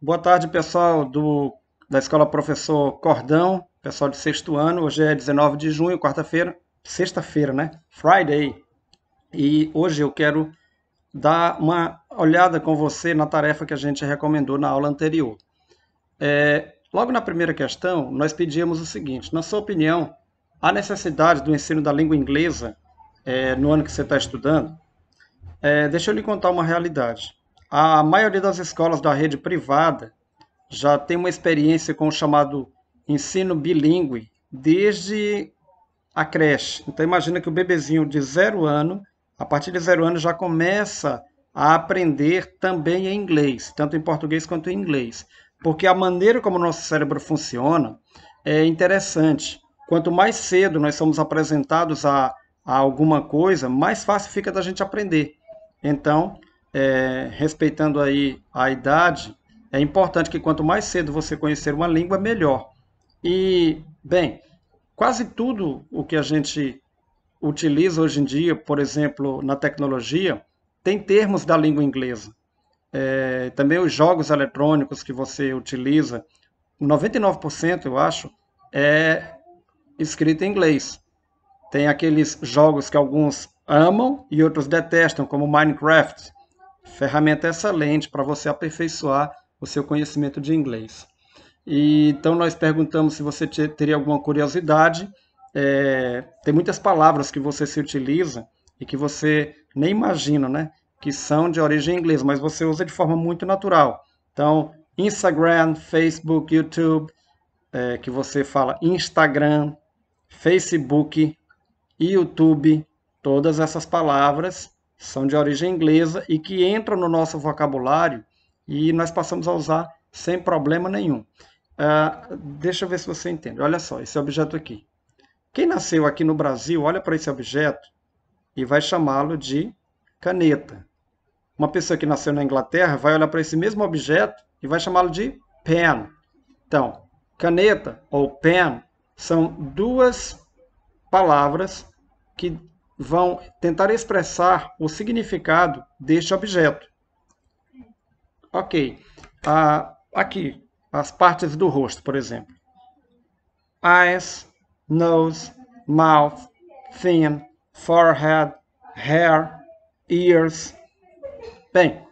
Boa tarde, pessoal do, da Escola Professor Cordão, pessoal de sexto ano. Hoje é 19 de junho, quarta-feira, sexta-feira, né? Friday. E hoje eu quero dar uma olhada com você na tarefa que a gente recomendou na aula anterior. É, logo na primeira questão, nós pedíamos o seguinte: na sua opinião, há necessidade do ensino da língua inglesa é, no ano que você está estudando? É, deixa eu lhe contar uma realidade. A maioria das escolas da rede privada já tem uma experiência com o chamado ensino bilíngue desde a creche. Então imagina que o bebezinho de zero ano, a partir de zero ano já começa a aprender também em inglês, tanto em português quanto em inglês, porque a maneira como o nosso cérebro funciona é interessante. Quanto mais cedo nós somos apresentados a, a alguma coisa, mais fácil fica da gente aprender. Então, é, respeitando aí a idade, é importante que quanto mais cedo você conhecer uma língua, melhor. E, bem, quase tudo o que a gente utiliza hoje em dia, por exemplo, na tecnologia, tem termos da língua inglesa. É, também os jogos eletrônicos que você utiliza, 99% eu acho, é escrito em inglês. Tem aqueles jogos que alguns amam e outros detestam, como Minecraft, ferramenta excelente para você aperfeiçoar o seu conhecimento de inglês. E, então, nós perguntamos se você teria alguma curiosidade. É, tem muitas palavras que você se utiliza e que você nem imagina, né? Que são de origem inglesa, mas você usa de forma muito natural. Então, Instagram, Facebook, YouTube, é, que você fala Instagram, Facebook, YouTube, todas essas palavras são de origem inglesa e que entram no nosso vocabulário e nós passamos a usar sem problema nenhum. Uh, deixa eu ver se você entende. Olha só, esse objeto aqui. Quem nasceu aqui no Brasil, olha para esse objeto e vai chamá-lo de caneta. Uma pessoa que nasceu na Inglaterra vai olhar para esse mesmo objeto e vai chamá-lo de pen. Então, caneta ou pen são duas palavras que vão tentar expressar o significado deste objeto. Ok. Ah, aqui, as partes do rosto, por exemplo. Eyes, nose, mouth, fin, forehead, hair, ears. Bem,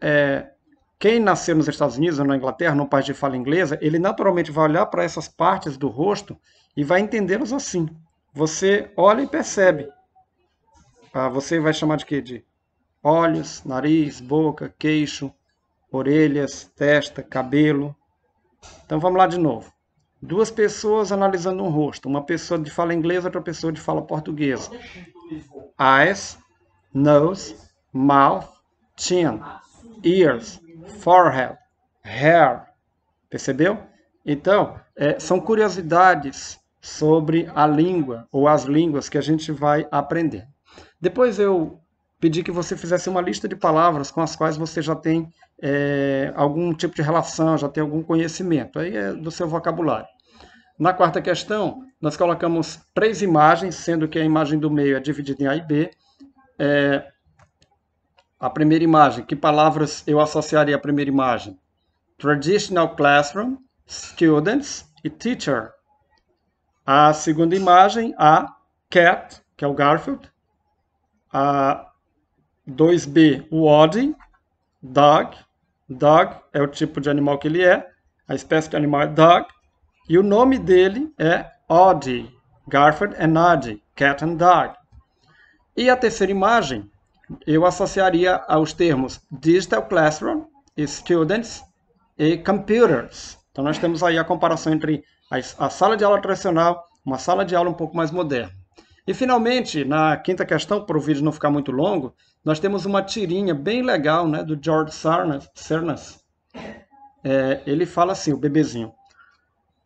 é, quem nasceu nos Estados Unidos ou na Inglaterra, num país de fala inglesa, ele naturalmente vai olhar para essas partes do rosto e vai entendê-los assim. Você olha e percebe ah, você vai chamar de quê? De olhos, nariz, boca, queixo, orelhas, testa, cabelo. Então vamos lá de novo. Duas pessoas analisando um rosto. Uma pessoa de fala inglesa, outra pessoa de fala português. Eyes, nose, mouth, chin, ears, forehead, hair. Percebeu? Então, é, são curiosidades sobre a língua ou as línguas que a gente vai aprender. Depois eu pedi que você fizesse uma lista de palavras com as quais você já tem é, algum tipo de relação, já tem algum conhecimento, aí é do seu vocabulário. Na quarta questão, nós colocamos três imagens, sendo que a imagem do meio é dividida em A e B. É, a primeira imagem, que palavras eu associaria à primeira imagem? Traditional classroom, students e teacher. A segunda imagem, a cat, que é o Garfield, a 2B, o ordem, dog, dog é o tipo de animal que ele é, a espécie de animal é dog, e o nome dele é odie garford and odie Cat and Dog. E a terceira imagem, eu associaria aos termos Digital Classroom, Students e Computers. Então nós temos aí a comparação entre a sala de aula tradicional, uma sala de aula um pouco mais moderna. E finalmente, na quinta questão, para o vídeo não ficar muito longo, nós temos uma tirinha bem legal né, do George Cernas. É, ele fala assim, o bebezinho.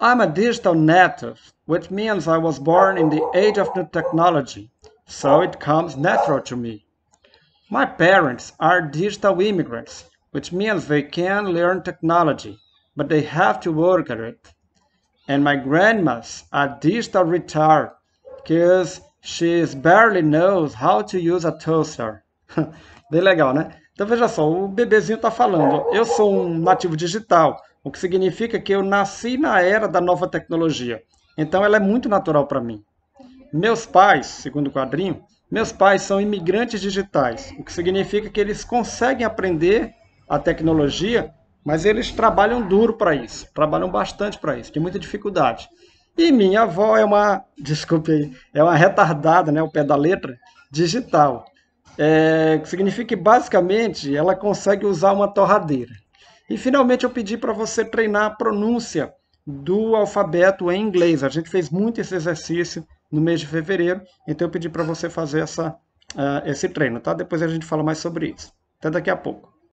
I'm a digital native, which means I was born in the age of new technology, so it comes natural to me. My parents are digital immigrants, which means they can learn technology, but they have to work at it. And my grandmas are digital retired, because She barely knows how to use a toaster. Bem legal, né? Então veja só, o bebezinho está falando. Eu sou um nativo digital, o que significa que eu nasci na era da nova tecnologia. Então ela é muito natural para mim. Meus pais, segundo o quadrinho, meus pais são imigrantes digitais, o que significa que eles conseguem aprender a tecnologia, mas eles trabalham duro para isso, trabalham bastante para isso, tem muita dificuldade. E minha avó é uma, desculpe aí, é uma retardada, né, o pé da letra, digital. É, significa que basicamente ela consegue usar uma torradeira. E finalmente eu pedi para você treinar a pronúncia do alfabeto em inglês. A gente fez muito esse exercício no mês de fevereiro, então eu pedi para você fazer essa, uh, esse treino, tá? Depois a gente fala mais sobre isso. Até daqui a pouco.